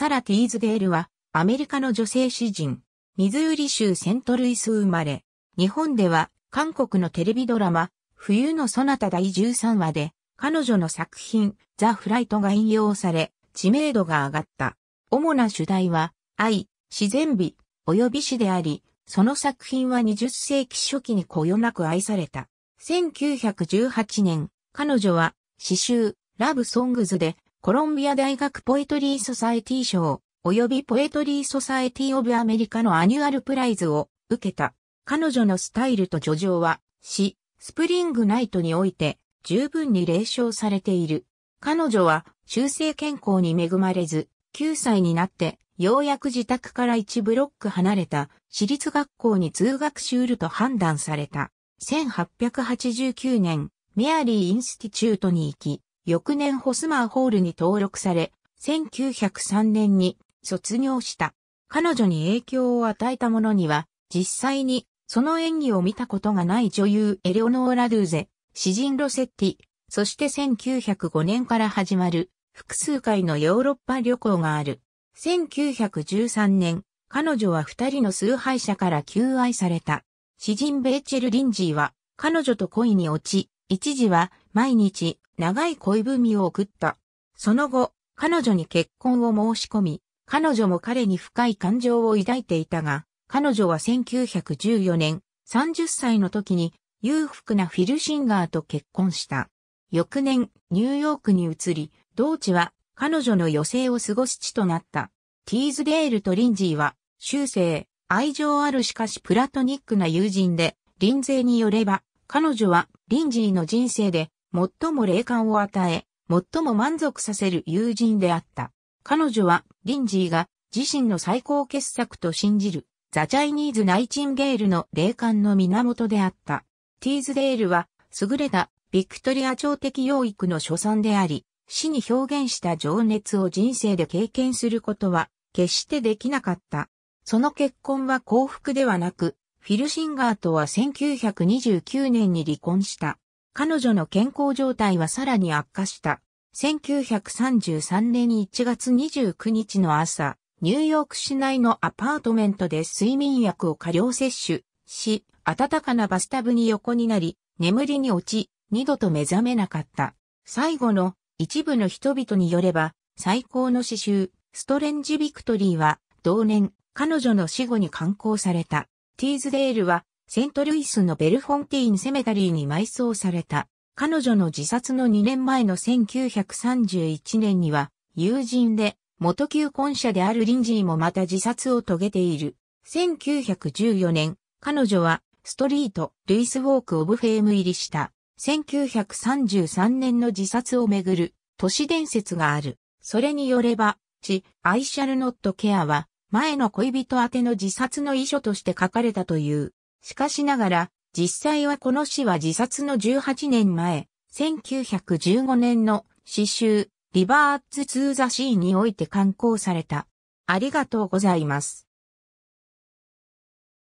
サラ・ティーズデールは、アメリカの女性詩人、ミズーリ州セントルイス生まれ、日本では、韓国のテレビドラマ、冬のソナタ第13話で、彼女の作品、ザ・フライトが引用され、知名度が上がった。主な主題は、愛、自然美、及び詩であり、その作品は20世紀初期にこよなく愛された。1918年、彼女は、詩集、ラブソングズで、コロンビア大学ポエトリーソサエティ賞、及びポエトリーソサエティオブアメリカのアニュアルプライズを受けた。彼女のスタイルと叙情は、詩、スプリングナイトにおいて十分に霊賞されている。彼女は修正健康に恵まれず、9歳になってようやく自宅から1ブロック離れた私立学校に通学しうると判断された。1889年、メアリー・インスティチュートに行き、翌年ホスマーホールに登録され、1903年に卒業した。彼女に影響を与えたものには、実際にその演技を見たことがない女優エレオノーラ・ドゥーゼ、詩人ロセッティ、そして1905年から始まる複数回のヨーロッパ旅行がある。1913年、彼女は二人の崇拝者から求愛された。詩人ベーチェル・リンジーは彼女と恋に落ち、一時は毎日長い恋文を送った。その後、彼女に結婚を申し込み、彼女も彼に深い感情を抱いていたが、彼女は1914年、30歳の時に裕福なフィルシンガーと結婚した。翌年、ニューヨークに移り、同地は彼女の余生を過ごす地となった。ティーズデールとリンジーは、修正、愛情あるしかしプラトニックな友人で、リンゼーによれば、彼女はリンジーの人生で最も霊感を与え、最も満足させる友人であった。彼女は、リンジーが自身の最高傑作と信じる、ザ・チャイニーズ・ナイチンゲールの霊感の源であった。ティーズデールは、優れたビクトリア朝的養育の所存であり、死に表現した情熱を人生で経験することは、決してできなかった。その結婚は幸福ではなく、フィルシンガーとは1929年に離婚した。彼女の健康状態はさらに悪化した。1933年1月29日の朝、ニューヨーク市内のアパートメントで睡眠薬を過量摂取し、暖かなバスタブに横になり、眠りに落ち、二度と目覚めなかった。最後の一部の人々によれば、最高の詩集、ストレンジ・ビクトリーは、同年、彼女の死後に刊行された。ティーズデールは、セントルイスのベルフォンティーンセメタリーに埋葬された。彼女の自殺の2年前の1931年には、友人で、元旧婚者であるリンジーもまた自殺を遂げている。1914年、彼女は、ストリート、ルイスウォーク・オブ・フェーム入りした。1933年の自殺をめぐる、都市伝説がある。それによれば、チ・アイシャルノット・ケアは、前の恋人宛ての自殺の遺書として書かれたという。しかしながら、実際はこの詩は自殺の18年前、1915年の詩集、リバーツ・ツー・ザ・シーにおいて刊行された。ありがとうございます。